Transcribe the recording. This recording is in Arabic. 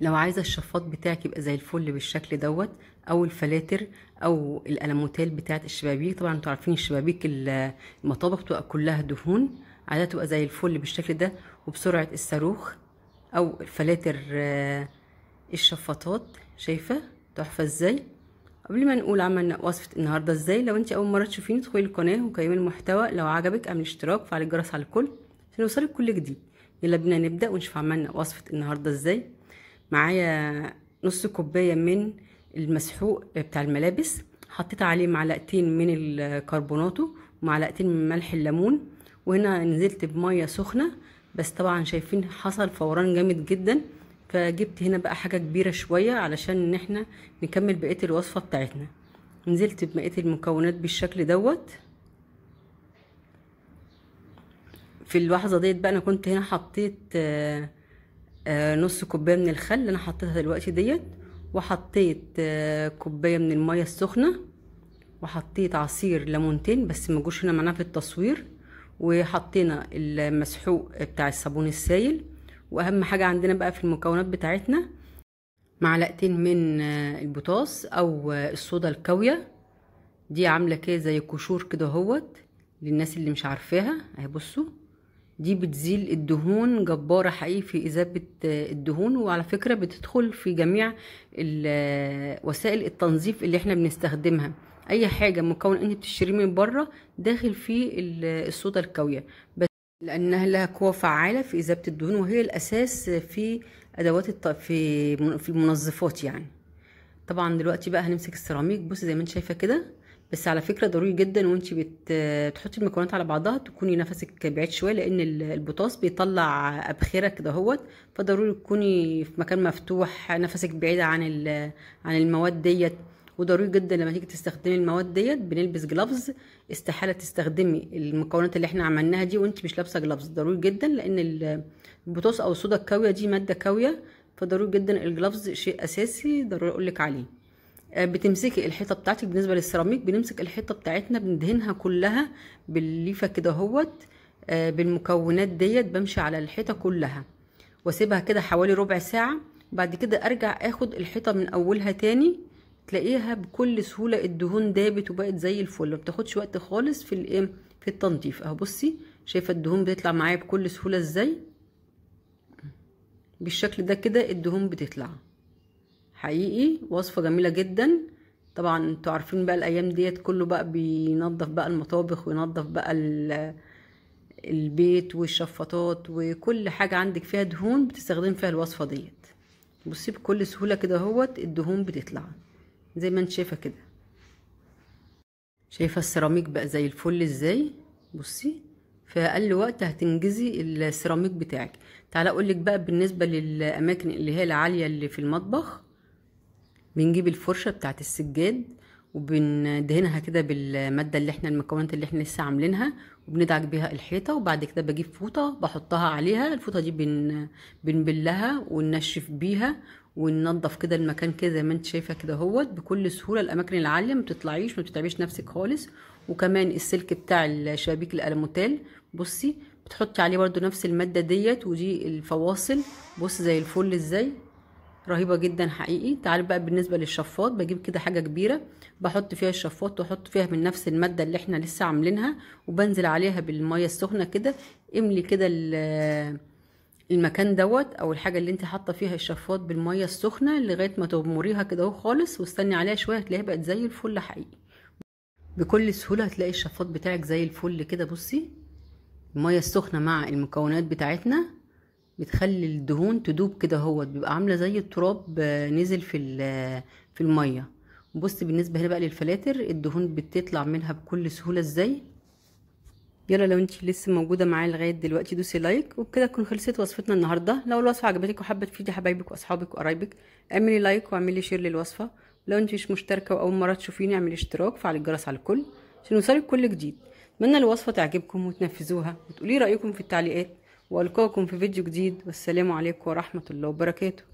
لو عايزه الشفاط بتاعك يبقى زي الفل بالشكل دوت او الفلاتر او الالموتيل بتاعه الشبابيك طبعا انتوا عارفين الشبابيك المطابخ بتبقى كلها دهون عايزه تبقى زي الفل بالشكل ده وبسرعه الصاروخ او الفلاتر آه، الشفاطات شايفه تحفه ازاي قبل ما نقول عملنا وصفه النهارده ازاي لو انت اول مره تشوفيني ادخلي القناه وقيمي المحتوى لو عجبك اعمل اشتراك وفعل الجرس على الكل عشان يوصلك كل جديد يلا بينا نبدا ونشوف عملنا وصفه النهارده ازاي معايا نص كوباية من المسحوق بتاع الملابس حطيت عليه معلقتين من الكربوناتو ومعلقتين من ملح الليمون وهنا نزلت بمية سخنة بس طبعا شايفين حصل فوران جامد جدا فجبت هنا بقى حاجة كبيرة شوية علشان ان احنا نكمل بقية الوصفة بتاعتنا نزلت ببقية المكونات بالشكل دوت في اللحظة ديت بقى انا كنت هنا حطيت آه آه، نص كوبايه من الخل اللي انا حطيتها دلوقتي ديت وحطيت آه، كوبايه من الميه السخنه وحطيت عصير ليمونتين بس ما جوش هنا معانا في التصوير وحطينا المسحوق بتاع الصابون السايل واهم حاجه عندنا بقى في المكونات بتاعتنا معلقتين من آه، البطاس او الصودا الكاويه دي عامله كده زي كشور كده اهوت للناس اللي مش عارفاها اهي بصوا دي بتزيل الدهون جبارة حقيقي في إذابة آه، الدهون وعلى فكرة بتدخل في جميع آه، وسائل التنظيف اللي احنا بنستخدمها أي حاجة مكون أنت بتشتريه من بره داخل في آه، الصودا الكاوية بس لأنها لها قوة فعالة في إذابة الدهون وهي الأساس في أدوات الط... في في المنظفات يعني طبعا دلوقتي بقى هنمسك السيراميك بص زي ما انت شايفة كده بس على فكره ضروري جدا وانت بتحطي المكونات على بعضها تكوني نفسك بعيد شويه لان البطاس بيطلع ابخره كده اهوت فضروري تكوني في مكان مفتوح نفسك بعيد عن عن المواد ديت وضروري جدا لما تيجي تستخدمي المواد ديت بنلبس جلافز استحاله تستخدمي المكونات اللي احنا عملناها دي وانت مش لابسه جلافز ضروري جدا لان البطاس او الصودا الكاويه دي ماده كاويه فضروري جدا الجلافز شيء اساسي ضروري اقولك عليه بتمسكي الحيطه بتاعتك بالنسبه للسيراميك بنمسك الحيطه بتاعتنا بندهنها كلها بالليفه كده اهوت آه، بالمكونات ديت بمشي على الحيطه كلها واسيبها كده حوالي ربع ساعه بعد كده ارجع اخد الحيطه من اولها تاني تلاقيها بكل سهوله الدهون دابت وبقت زي الفل ما بتاخدش وقت خالص في الايه في التنظيف اهو بصي شايفه الدهون بتطلع معايا بكل سهوله ازاي بالشكل ده كده الدهون بتطلع حقيقي وصفة جميلة جدا طبعا انتوا عارفين بقى الايام ديت كله بقى بينظف بقى المطابخ وينظف بقى البيت والشفاطات وكل حاجة عندك فيها دهون بتستخدم فيها الوصفة ديت بصي بكل سهولة كده اهوت الدهون بتطلع زي ما انت شايفة كده شايفة السيراميك بقى زي الفل ازاي بصي في اقل وقت هتنجزي السيراميك بتاعك تعالى اقولك بقى بالنسبة للاماكن اللي هي العالية اللي في المطبخ بنجيب الفرشه بتاعه السجاد وبندهنها كده بالماده اللي احنا المكونات اللي احنا لسه عاملينها وبندعك بيها الحيطه وبعد كده بجيب فوطه بحطها عليها الفوطه دي بن بنبلها وننشف بيها وننضف كده المكان كده زي ما انت شايفه كده اهوت بكل سهوله الاماكن العاليه ما بتطلعيش ما بتتعبيش نفسك خالص وكمان السلك بتاع الشبابيك الالموتيل بصي بتحطي عليه برده نفس الماده ديت ودي الفواصل بص زي الفل ازاي رهيبه جدا حقيقي تعالي بقى بالنسبه للشفاط بجيب كده حاجه كبيره بحط فيها الشفاط واحط فيها من نفس الماده اللي احنا لسه عاملينها وبنزل عليها بالميه السخنه كده املي كده المكان دوت او الحاجه اللي انت حاطه فيها الشفاط بالميه السخنه لغايه ما تغمريها كده اهو خالص واستني عليها شويه هتلاقيها بقت زي الفل حقيقي بكل سهوله هتلاقي الشفاط بتاعك زي الفل كده بصي الميه السخنه مع المكونات بتاعتنا بتخلي الدهون تدوب كده اهوت بيبقى عامله زي التراب آه، نزل في آه، في الميه بص بالنسبه هنا بقى للفلاتر الدهون بتطلع منها بكل سهوله ازاي يلا لو انت لسه موجوده معايا لغايه دلوقتي دوسي لايك وبكده تكون خلصت وصفتنا النهارده لو الوصفه عجبتك وحابه تفيدي حبايبك واصحابك وقرايبك اعملي لايك واعملي شير للوصفه لو انت مش مشتركه واول مره تشوفيني اعملي اشتراك فعلي الجرس على الكل عشان يوصلك كل جديد اتمنى الوصفه تعجبكم وتنفذوها وتقولي رايكم في التعليقات والقاكم في فيديو جديد والسلام عليكم ورحمه الله وبركاته